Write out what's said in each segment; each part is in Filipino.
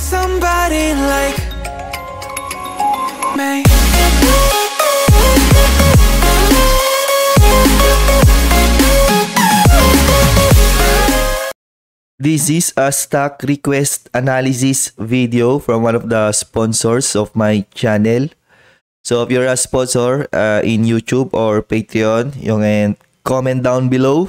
somebody like me This is a stock request analysis video from one of the sponsors of my channel. So if you're a sponsor uh, in YouTube or Patreon, yung eh, comment down below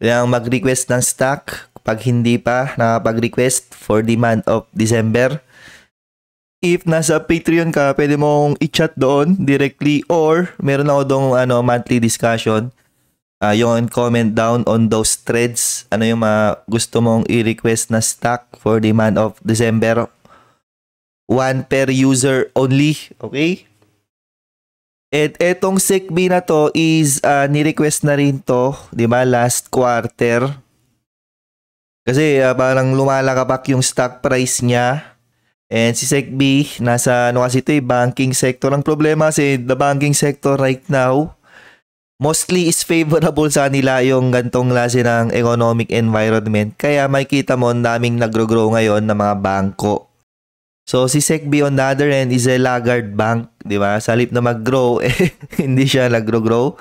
lang mag-request ng stock pag hindi pa nakapag-request for the month of December. If nasa Patreon ka, pwede mong i-chat doon directly or meron ako doong ano, monthly discussion. Uh, ah, yung comment down on those threads. Ano yung mga gusto mong i-request na stock for the month of December. One per user only. Okay? At etong SecB na to is uh, ni-request na rin to, di ba, last quarter kasi uh, parang lumalakabak yung stock price niya. And si SecB, nasa ano kasi ito eh, banking sector. Ang problema kasi the banking sector right now, mostly is favorable sa nila yung gantong klase ng economic environment. Kaya makikita mo ang daming nagro-grow ngayon ng mga bangko. So si SecB on the other end is a laggard bank, di ba? Sa halip na mag-grow, eh, hindi siya nagro-grow.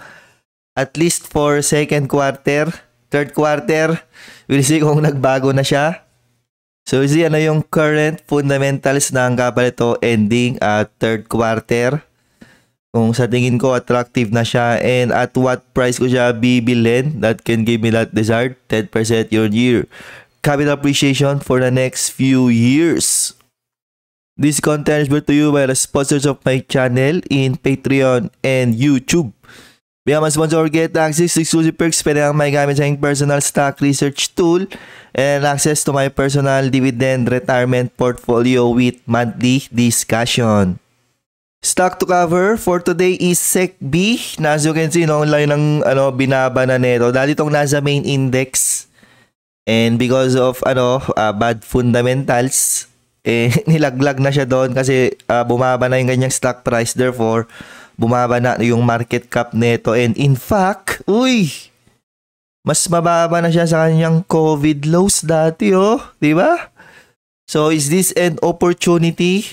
At least for second quarter, third quarter. We'll see kung nagbago na siya. So we'll see ano yung current fundamentals ng kapal ending at third quarter. Kung sa tingin ko attractive na siya and at what price ko siya bibilhin that can give me that desired 10% year on year. Capital appreciation for the next few years. This content is brought to you by the sponsors of my channel in Patreon and YouTube. Become a sponsor, get access to exclusive perks. Pwede kang may gamit sa personal stock research tool and access to my personal dividend retirement portfolio with monthly discussion. Stock to cover for today is SECB. Na as you can see, no, online ng ano, binaba na nito. Dahil itong nasa main index. And because of ano, uh, bad fundamentals, eh, nilaglag na siya doon kasi uh, bumaba na yung ganyang stock price. Therefore, bumaba na yung market cap nito. And in fact, uy, mas mababa na siya sa kanyang COVID lows dati, oh. Di ba? So, is this an opportunity?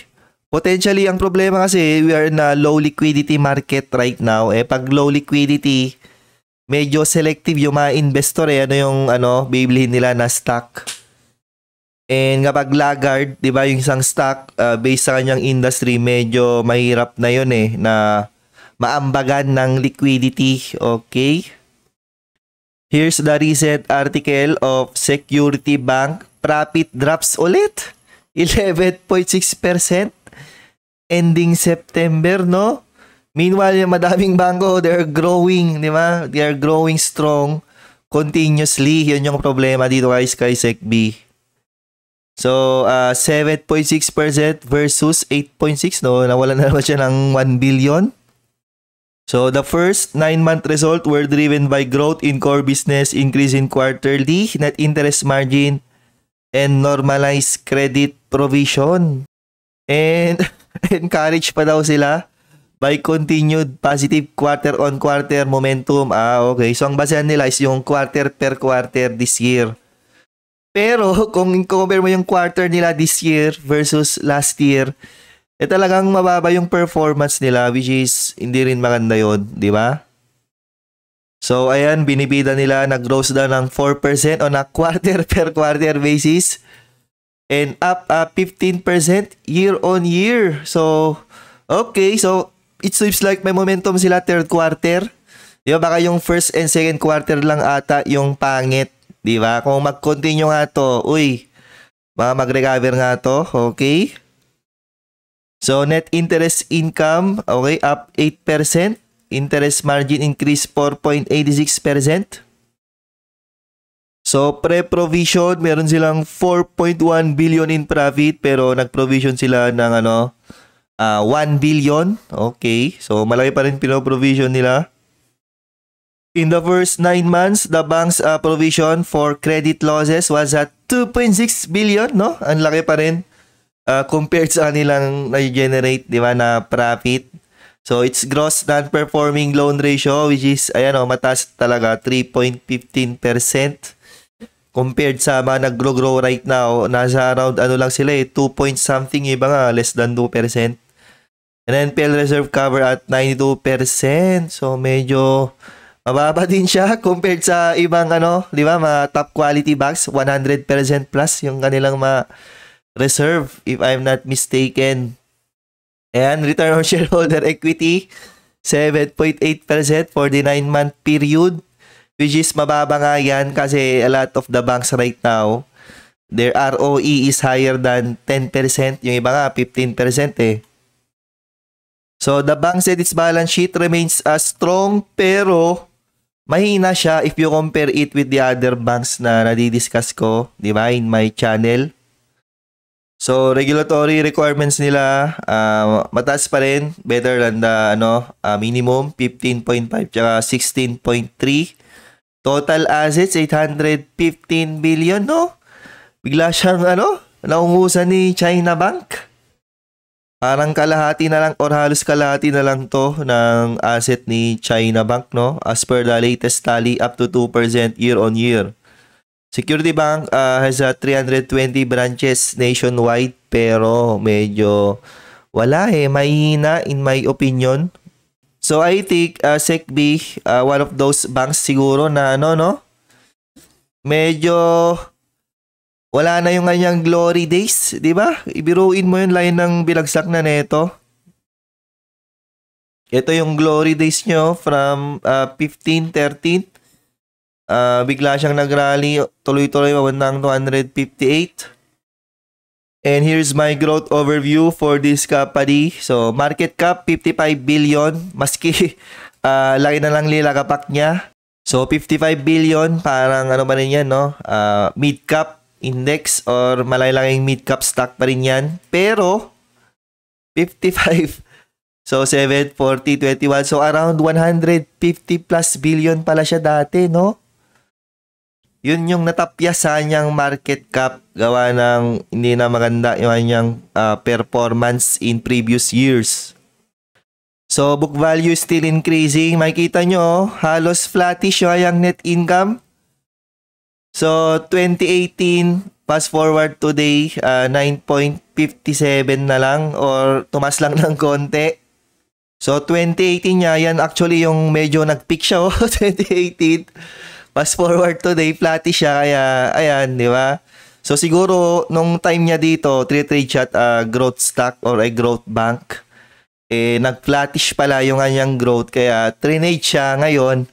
Potentially, ang problema kasi, we are in a low liquidity market right now. Eh, pag low liquidity, medyo selective yung mga investor eh. Ano yung, ano, bibilihin nila na stock. And kapag laggard, di ba, yung isang stock, uh, based sa kanyang industry, medyo mahirap na yun eh, na maambagan ng liquidity. Okay? Here's the recent article of Security Bank. Profit drops ulit. 11.6% ending September, no? Meanwhile, yung madaming bangko, they are growing, di ba? They are growing strong continuously. Yun yung problema dito guys kay SecB. So, uh, 7.6% versus 8.6, no? Nawala na naman siya ng 1 billion. So the first 9 month result were driven by growth in core business, increase in quarterly net interest margin, and normalized credit provision. And encourage pa daw sila by continued positive quarter-on-quarter -quarter momentum. Ah, okay. So ang basehan nila is yung quarter per quarter this year. Pero kung compare mo yung quarter nila this year versus last year, eh talagang mababa yung performance nila which is hindi rin maganda yon, di ba? So ayan, binibida nila na gross daw ng 4% on a quarter per quarter basis and up uh, 15% year on year. So okay, so it seems like may momentum sila third quarter. Di ba baka yung first and second quarter lang ata yung pangit, di ba? Kung mag-continue nga to, uy, mga mag-recover nga to, okay? So net interest income, okay, up 8%. Interest margin increase 4.86%. So pre-provision, meron silang 4.1 billion in profit pero nag-provision sila ng ano, uh, ah, 1 billion. Okay, so malaki pa rin pino-provision nila. In the first 9 months, the bank's uh, provision for credit losses was at 2.6 billion, no? Ang laki pa rin uh, compared sa kanilang na-generate, di ba, na profit. So, it's gross non-performing loan ratio, which is, ayan o, oh, mataas talaga, 3.15% compared sa mga nag-grow right now, nasa around ano lang sila eh, 2 point something iba nga, less than 2%. And then NPL reserve cover at 92%. So medyo mababa din siya compared sa ibang ano, di ba, mga top quality banks, 100% plus yung kanilang mga Reserve, if I'm not mistaken. Ayan, return on shareholder equity, 7.8% for the 9-month period, which is mababa nga yan kasi a lot of the banks right now, their ROE is higher than 10%. Yung iba nga, 15% eh. So, the bank said its balance sheet remains as uh, strong pero mahina siya if you compare it with the other banks na nadidiscuss ko, di ba, in my channel. So regulatory requirements nila uh, mataas pa rin, better than the ano, uh, minimum 15.5 tsaka 16.3. Total assets 815 billion, no? Bigla siyang ano, naungusan ni China Bank. Parang kalahati na lang or halos kalahati na lang to ng asset ni China Bank, no? As per the latest tally up to 2% year on year. Security Bank uh, has uh, ah, 320 branches nationwide pero medyo wala eh, mahina in my opinion. So I think uh, ah, SecB uh, one of those banks siguro na ano no. Medyo wala na yung kanyang glory days, 'di ba? Ibiruin mo yung line ng bilagsak na neto. Ito yung glory days nyo from uh, 15, 13 Uh, bigla siyang nag-rally, tuloy-tuloy papunta ng 258. And here's my growth overview for this company. So, market cap 55 billion, maski uh, laki na lang lilakapak niya. So, 55 billion, parang ano ba rin yan, no? Uh, mid-cap index or malalaking mid-cap stock pa rin yan. Pero, 55 So, 7, 40, 21. So, around 150 plus billion pala siya dati, no? yun yung natapya sa niyang market cap gawa ng hindi na maganda yung kanyang uh, ah, performance in previous years. So, book value still increasing. Makikita nyo, oh, halos flattish yung kanyang net income. So, 2018, fast forward today, uh, ah, 9.57 na lang or tumas lang ng konti. So, 2018 niya, yan actually yung medyo nag-peak siya, oh, 2018. Fast forward today, flatty siya. Kaya, ayan, di ba? So siguro, nung time niya dito, trade siya at uh, growth stock or a growth bank. Eh, nag pala yung kanyang growth. Kaya, trinade siya ngayon.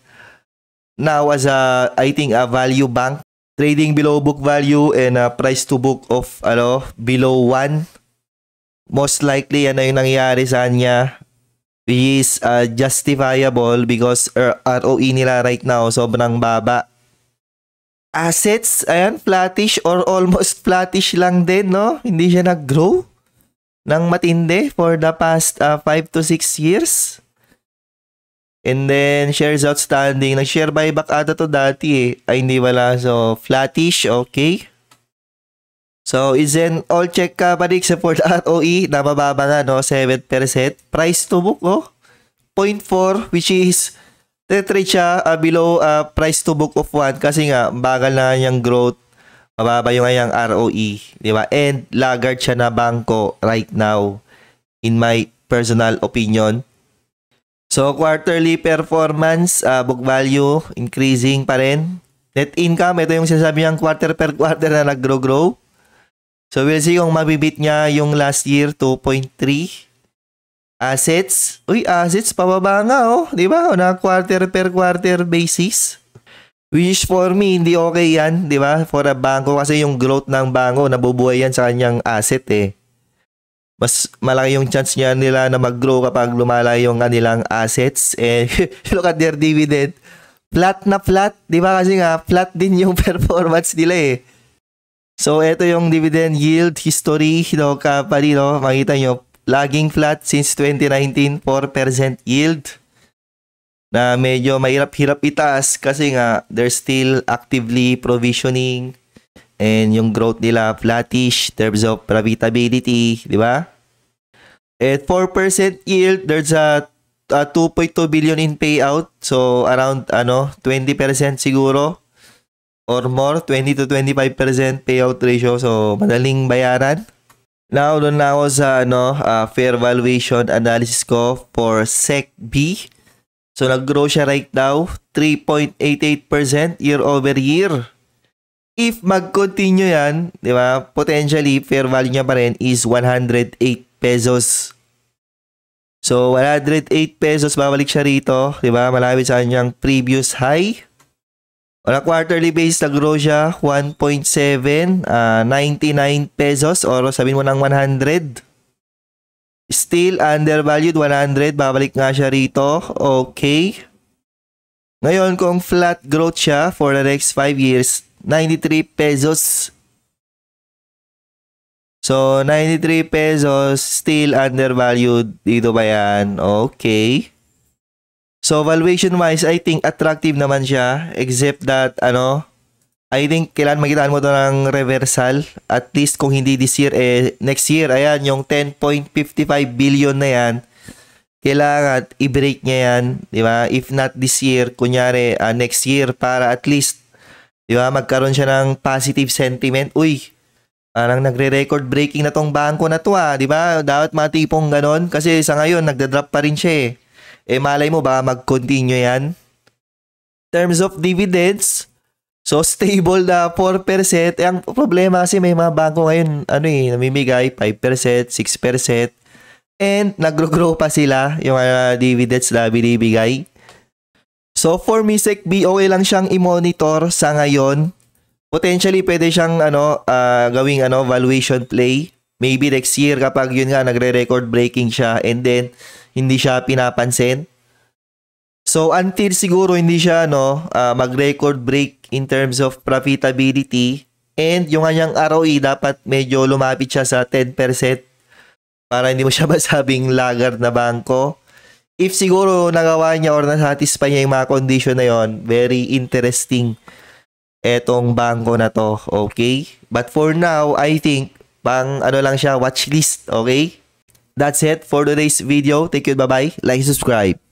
Now, as a, I think, a value bank. Trading below book value and a price to book of, ano, below 1. Most likely, ano yung nangyari sa kanya is uh, justifiable because uh, ROE nila right now sobrang baba. Assets, ayan, flattish or almost flattish lang din, no? Hindi siya nag-grow ng matindi for the past 5 uh, to 6 years. And then, shares outstanding. Nag-share buyback ata to dati eh. Ay, hindi wala. So, flattish, okay. So, Izen all check ka panik sa Ford ROE na mababa nga, no? 7%. Price to book, no? 0.4 which is trade siya uh, below uh, price to book of 1 kasi nga bagal na niyang growth mababa yung kanyang ROE di ba and laggard siya na bangko right now in my personal opinion so quarterly performance uh, book value increasing pa rin net income ito yung sinasabi niyang quarter per quarter na naggrow grow So we'll see kung mabibit niya yung last year 2.3 assets. Uy, assets pababa nga oh, 'di ba? On a quarter per quarter basis. Which for me hindi okay 'yan, 'di ba? For a bangko kasi yung growth ng bangko nabubuhay yan sa kanyang asset eh. Mas malaki yung chance niya nila na mag-grow kapag lumalaki yung kanilang assets. Eh, And look at their dividend. Flat na flat. Di ba kasi nga, flat din yung performance nila eh. So, ito yung dividend yield history ng company, no? Makita nyo, laging flat since 2019, 4% yield na medyo mahirap-hirap itaas kasi nga they're still actively provisioning and yung growth nila flattish terms of profitability, di ba? At 4% yield, there's a, a 2.2 billion in payout. So, around ano 20% siguro or more, 20 to 25% payout ratio. So, madaling bayaran. Now, doon na ako sa ano, uh, fair valuation analysis ko for SEC B. So, nag-grow siya right now, 3.88% year over year. If mag-continue yan, di ba, potentially, fair value niya pa rin is 108 pesos. So, 108 pesos, babalik siya rito, di ba, malapit sa kanyang previous high. On a quarterly basis, nag-grow siya 1.7, uh, 99 pesos or sabihin mo ng 100. Still undervalued, 100. Babalik nga siya rito. Okay. Ngayon, kung flat growth siya for the next 5 years, 93 pesos. So, 93 pesos, still undervalued. Dito ba yan? Okay. So valuation wise, I think attractive naman siya except that ano, I think kailan makita mo to ng reversal at least kung hindi this year eh next year ayan yung 10.55 billion na yan kailangan i-break niya yan, di ba? If not this year, kunyari uh, next year para at least di ba magkaroon siya ng positive sentiment. Uy, parang nagre-record breaking na tong bangko na to ah, di ba? Dapat matipong ganon kasi sa ngayon nagda-drop pa rin siya eh. Eh malay mo ba mag-continue yan? Terms of dividends, so stable na 4%. Eh, ang problema kasi may mga bangko ngayon, ano eh, namimigay 5%, 6%. And nagro-grow pa sila yung uh, dividends na binibigay. So for Misec, BOA lang siyang i-monitor sa ngayon. Potentially pwede siyang ano, uh, gawing ano, valuation play. Maybe next year kapag yun nga nagre-record breaking siya and then hindi siya pinapansin. So until siguro hindi siya no uh, mag-record break in terms of profitability and yung kanyang ROE dapat medyo lumapit siya sa 10% para hindi mo siya masabing lagar na bangko. If siguro nagawa niya or nasatisfy niya yung mga condition na yon, very interesting etong bangko na to, okay? But for now, I think pang ano lang siya, watchlist, okay? That's it for today's video. Thank you. Bye-bye. Like, and subscribe.